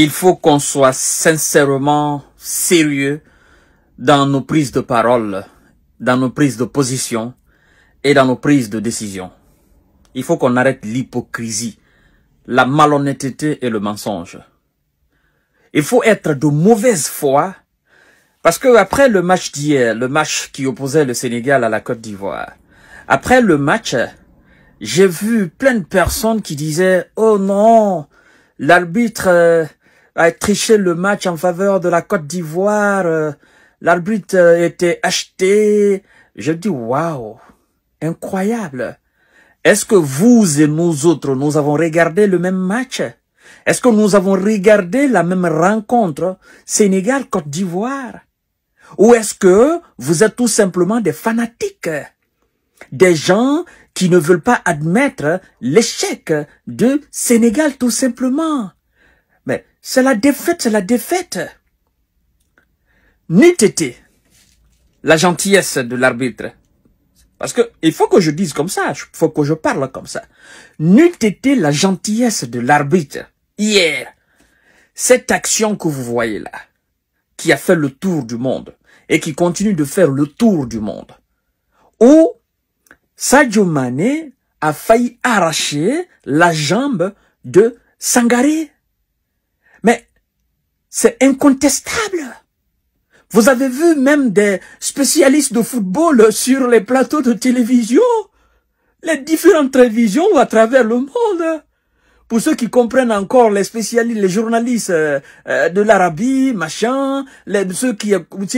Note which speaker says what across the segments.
Speaker 1: Il faut qu'on soit sincèrement sérieux dans nos prises de parole, dans nos prises de position et dans nos prises de décision. Il faut qu'on arrête l'hypocrisie, la malhonnêteté et le mensonge. Il faut être de mauvaise foi parce que après le match d'hier, le match qui opposait le Sénégal à la Côte d'Ivoire, après le match, j'ai vu plein de personnes qui disaient « Oh non, l'arbitre euh, a triché le match en faveur de la Côte d'Ivoire. Euh, l'arbitre euh, était acheté. Je dis, waouh, incroyable. Est-ce que vous et nous autres, nous avons regardé le même match Est-ce que nous avons regardé la même rencontre Sénégal-Côte d'Ivoire Ou est-ce que vous êtes tout simplement des fanatiques Des gens qui ne veulent pas admettre l'échec de Sénégal tout simplement c'est la défaite, c'est la défaite. N'eût la gentillesse de l'arbitre. Parce que il faut que je dise comme ça, il faut que je parle comme ça. N'eût été la gentillesse de l'arbitre hier. Cette action que vous voyez là, qui a fait le tour du monde et qui continue de faire le tour du monde, où Sadio Mané a failli arracher la jambe de Sangaré. Mais c'est incontestable. Vous avez vu même des spécialistes de football sur les plateaux de télévision, les différentes télévisions à travers le monde. Pour ceux qui comprennent encore les spécialistes, les journalistes euh, euh, de l'Arabie, machin, les, ceux, qui,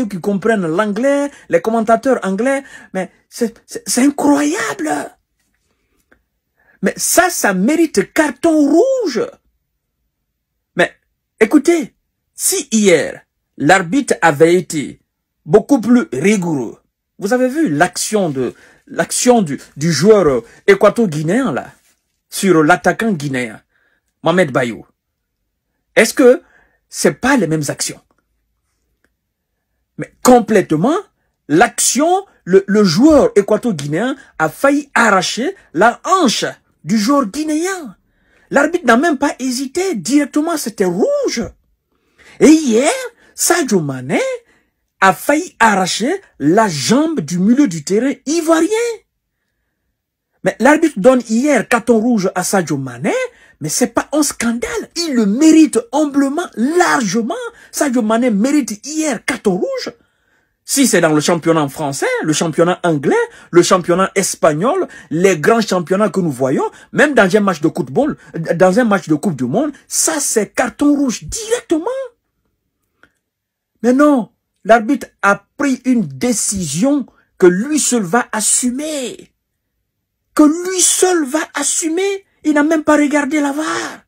Speaker 1: qui comprennent l'anglais, les commentateurs anglais, mais c'est incroyable. Mais ça, ça mérite carton rouge. Écoutez, si hier, l'arbitre avait été beaucoup plus rigoureux, vous avez vu l'action de l'action du, du joueur équato-guinéen là, sur l'attaquant guinéen, Mohamed Bayou. Est-ce que c'est pas les mêmes actions? Mais complètement, l'action, le, le, joueur équato-guinéen a failli arracher la hanche du joueur guinéen. L'arbitre n'a même pas hésité, directement c'était rouge. Et hier, Sadio Mané a failli arracher la jambe du milieu du terrain ivoirien. Mais l'arbitre donne hier carton rouge à Sadio Mané, mais c'est pas un scandale. Il le mérite humblement, largement. Sadio Mané mérite hier carton rouge. Si c'est dans le championnat français, le championnat anglais, le championnat espagnol, les grands championnats que nous voyons, même dans un match de football, dans un match de Coupe du Monde, ça c'est carton rouge directement. Mais non, l'arbitre a pris une décision que lui seul va assumer. Que lui seul va assumer. Il n'a même pas regardé la VAR.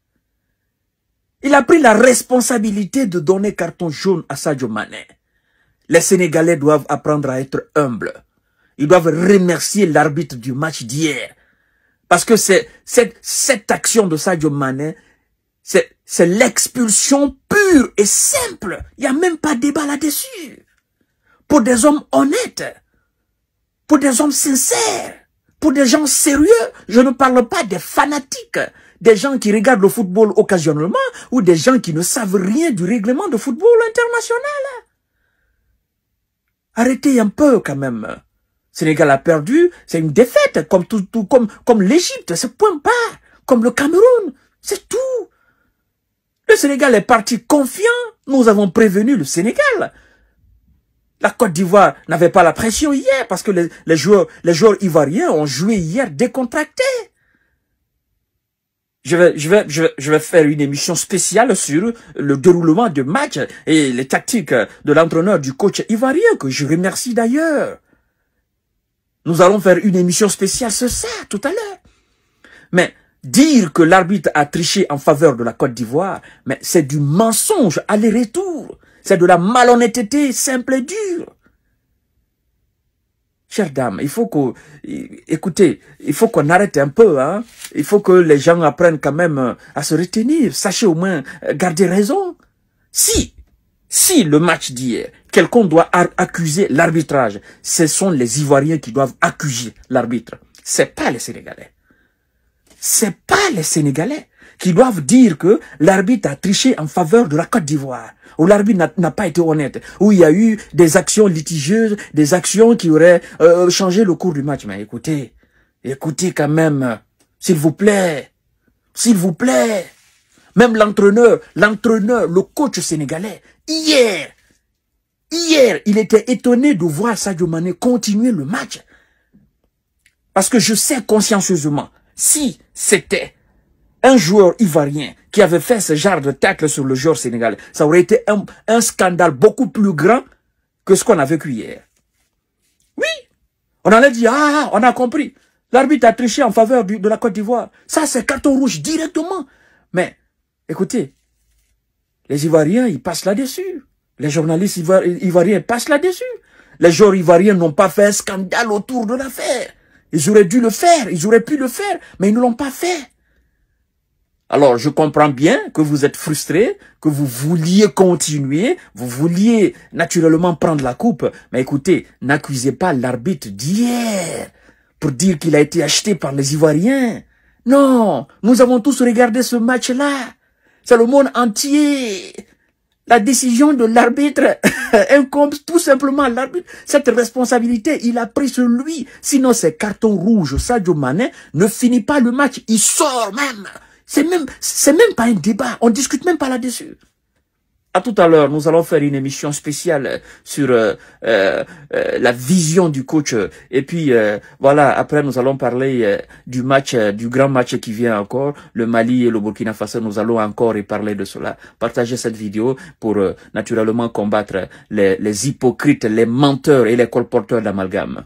Speaker 1: Il a pris la responsabilité de donner carton jaune à Sadio Manet. Les Sénégalais doivent apprendre à être humbles. Ils doivent remercier l'arbitre du match d'hier. Parce que c'est cette, cette action de Sadio Mané, c'est l'expulsion pure et simple. Il n'y a même pas de débat là-dessus. Pour des hommes honnêtes, pour des hommes sincères, pour des gens sérieux, je ne parle pas des fanatiques, des gens qui regardent le football occasionnellement ou des gens qui ne savent rien du règlement de football international. Arrêtez un peu quand même. Sénégal a perdu, c'est une défaite, comme tout, comme, comme l'Égypte, c'est point pas, comme le Cameroun, c'est tout. Le Sénégal est parti confiant, nous avons prévenu le Sénégal. La Côte d'Ivoire n'avait pas la pression hier parce que les, joueurs, les joueurs ivoiriens ont joué hier décontractés je vais, je vais, je vais, faire une émission spéciale sur le déroulement du match et les tactiques de l'entraîneur du coach ivoirien que je remercie d'ailleurs. Nous allons faire une émission spéciale sur ça tout à l'heure. Mais dire que l'arbitre a triché en faveur de la Côte d'Ivoire, mais c'est du mensonge aller-retour. C'est de la malhonnêteté simple et dure. Chère dame, il faut que, écoutez, il faut qu'on arrête un peu, hein. Il faut que les gens apprennent quand même euh, à se retenir. Sachez au moins euh, garder raison. Si, si le match d'hier, quelqu'un doit accuser l'arbitrage, ce sont les Ivoiriens qui doivent accuser l'arbitre. C'est pas les Sénégalais. C'est pas les Sénégalais qui doivent dire que l'arbitre a triché en faveur de la Côte d'Ivoire, où l'arbitre n'a pas été honnête, où il y a eu des actions litigieuses, des actions qui auraient euh, changé le cours du match. Mais écoutez, écoutez quand même, s'il vous plaît, s'il vous plaît. Même l'entraîneur, l'entraîneur, le coach sénégalais, hier, hier, il était étonné de voir Sadio Mané continuer le match. Parce que je sais consciencieusement, si c'était un joueur ivoirien qui avait fait ce genre de tacle sur le joueur sénégalais, ça aurait été un, scandale beaucoup plus grand que ce qu'on a vécu hier. Oui, on allait dire, ah, ah on a compris. L'arbitre a triché en faveur de la Côte d'Ivoire. Ça, c'est carton rouge directement. Mais, écoutez, les Ivoiriens, ils passent là-dessus. Les journalistes ivoiriens passent là-dessus. Les joueurs ivoiriens n'ont pas fait un scandale autour de l'affaire. Ils auraient dû le faire, ils auraient pu le faire, mais ils ne l'ont pas fait. Alors, je comprends bien que vous êtes frustré, que vous vouliez continuer, vous vouliez naturellement prendre la coupe. Mais écoutez, n'accusez pas l'arbitre d'hier pour dire qu'il a été acheté par les Ivoiriens. Non, nous avons tous regardé ce match-là. C'est le monde entier. La décision de l'arbitre incombe tout simplement à l'arbitre. Cette responsabilité, il a pris sur lui. Sinon, c'est carton rouge, Sadio Mané ne finit pas le match. Il sort même. C'est même, c'est même pas un débat. On discute même pas là-dessus. À tout à l'heure, nous allons faire une émission spéciale euh, sur euh, euh, la vision du coach. Et puis voilà, après nous allons parler du match, du grand match qui vient encore, le Mali et le Burkina Faso. Nous allons encore y parler de cela. Partagez cette vidéo pour naturellement combattre les, les hypocrites, les menteurs et les colporteurs d'amalgame.